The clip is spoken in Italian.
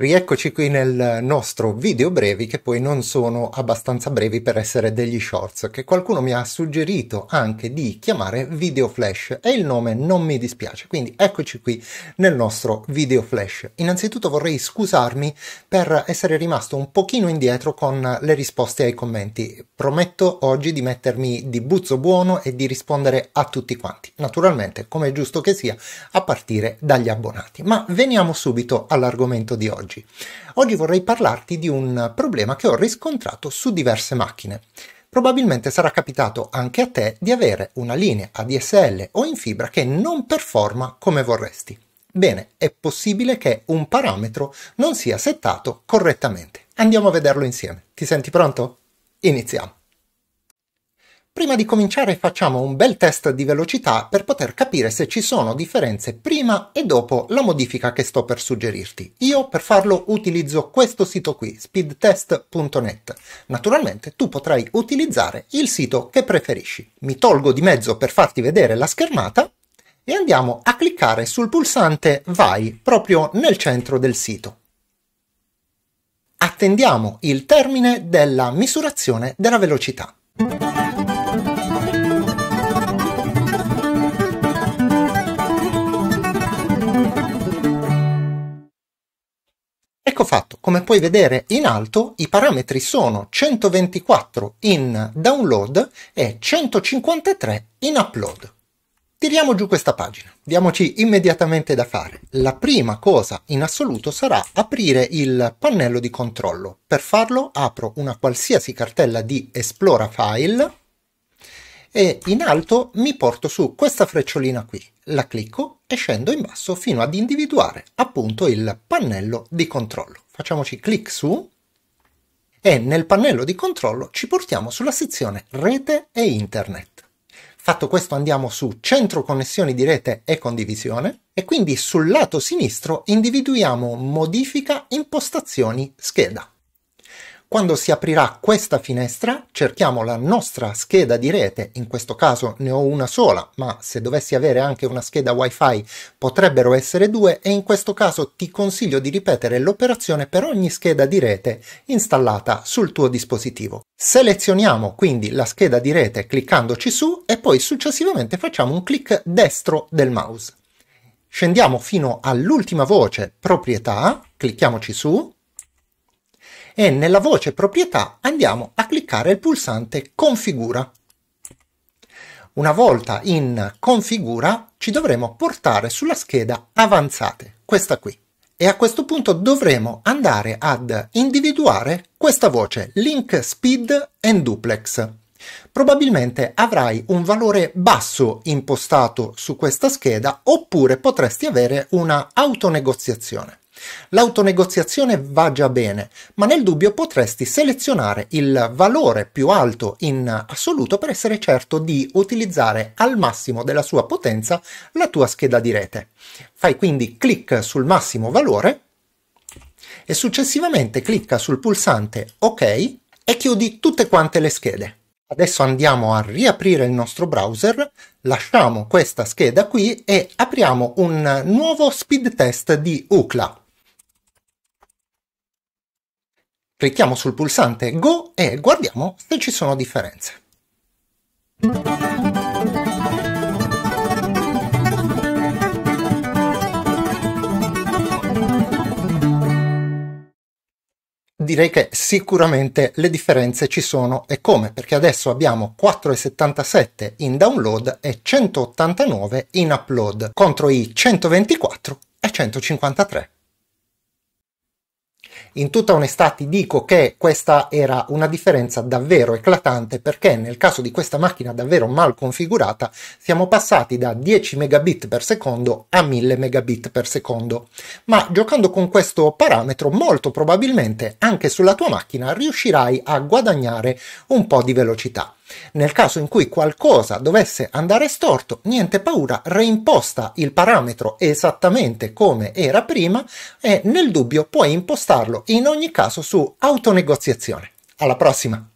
Rieccoci qui nel nostro video brevi che poi non sono abbastanza brevi per essere degli shorts che qualcuno mi ha suggerito anche di chiamare video flash e il nome non mi dispiace quindi eccoci qui nel nostro video flash. Innanzitutto vorrei scusarmi per essere rimasto un pochino indietro con le risposte ai commenti. Prometto oggi di mettermi di buzzo buono e di rispondere a tutti quanti naturalmente come è giusto che sia a partire dagli abbonati ma veniamo subito all'argomento di oggi oggi. Oggi vorrei parlarti di un problema che ho riscontrato su diverse macchine. Probabilmente sarà capitato anche a te di avere una linea ADSL o in fibra che non performa come vorresti. Bene, è possibile che un parametro non sia settato correttamente. Andiamo a vederlo insieme. Ti senti pronto? Iniziamo. Prima di cominciare facciamo un bel test di velocità per poter capire se ci sono differenze prima e dopo la modifica che sto per suggerirti. Io per farlo utilizzo questo sito qui, speedtest.net. Naturalmente tu potrai utilizzare il sito che preferisci. Mi tolgo di mezzo per farti vedere la schermata e andiamo a cliccare sul pulsante Vai proprio nel centro del sito attendiamo il termine della misurazione della velocità. Ecco fatto, come puoi vedere in alto i parametri sono 124 in download e 153 in upload. Tiriamo giù questa pagina, diamoci immediatamente da fare. La prima cosa in assoluto sarà aprire il pannello di controllo. Per farlo apro una qualsiasi cartella di Esplora File e in alto mi porto su questa frecciolina qui. La clicco e scendo in basso fino ad individuare appunto il pannello di controllo. Facciamoci clic su e nel pannello di controllo ci portiamo sulla sezione rete e internet. Fatto questo andiamo su centro connessioni di rete e condivisione e quindi sul lato sinistro individuiamo modifica impostazioni scheda. Quando si aprirà questa finestra cerchiamo la nostra scheda di rete, in questo caso ne ho una sola, ma se dovessi avere anche una scheda wifi potrebbero essere due e in questo caso ti consiglio di ripetere l'operazione per ogni scheda di rete installata sul tuo dispositivo. Selezioniamo quindi la scheda di rete cliccandoci su e poi successivamente facciamo un clic destro del mouse. Scendiamo fino all'ultima voce proprietà, clicchiamoci su e nella voce proprietà andiamo a cliccare il pulsante configura. Una volta in configura ci dovremo portare sulla scheda avanzate, questa qui. E a questo punto dovremo andare ad individuare questa voce link speed and duplex. Probabilmente avrai un valore basso impostato su questa scheda oppure potresti avere una autonegoziazione. L'autonegoziazione va già bene, ma nel dubbio potresti selezionare il valore più alto in assoluto per essere certo di utilizzare al massimo della sua potenza la tua scheda di rete. Fai quindi clic sul massimo valore e successivamente clicca sul pulsante OK e chiudi tutte quante le schede. Adesso andiamo a riaprire il nostro browser, lasciamo questa scheda qui e apriamo un nuovo speed test di UCLA. Clicchiamo sul pulsante Go e guardiamo se ci sono differenze. direi che sicuramente le differenze ci sono e come, perché adesso abbiamo 4,77 in download e 189 in upload contro i 124 e 153. In tutta onestà ti dico che questa era una differenza davvero eclatante perché nel caso di questa macchina davvero mal configurata siamo passati da 10 megabit per secondo a 1000 megabit per secondo. Ma giocando con questo parametro molto probabilmente anche sulla tua macchina riuscirai a guadagnare un po' di velocità. Nel caso in cui qualcosa dovesse andare storto, niente paura, reimposta il parametro esattamente come era prima e nel dubbio puoi impostarlo in ogni caso su autonegoziazione. Alla prossima!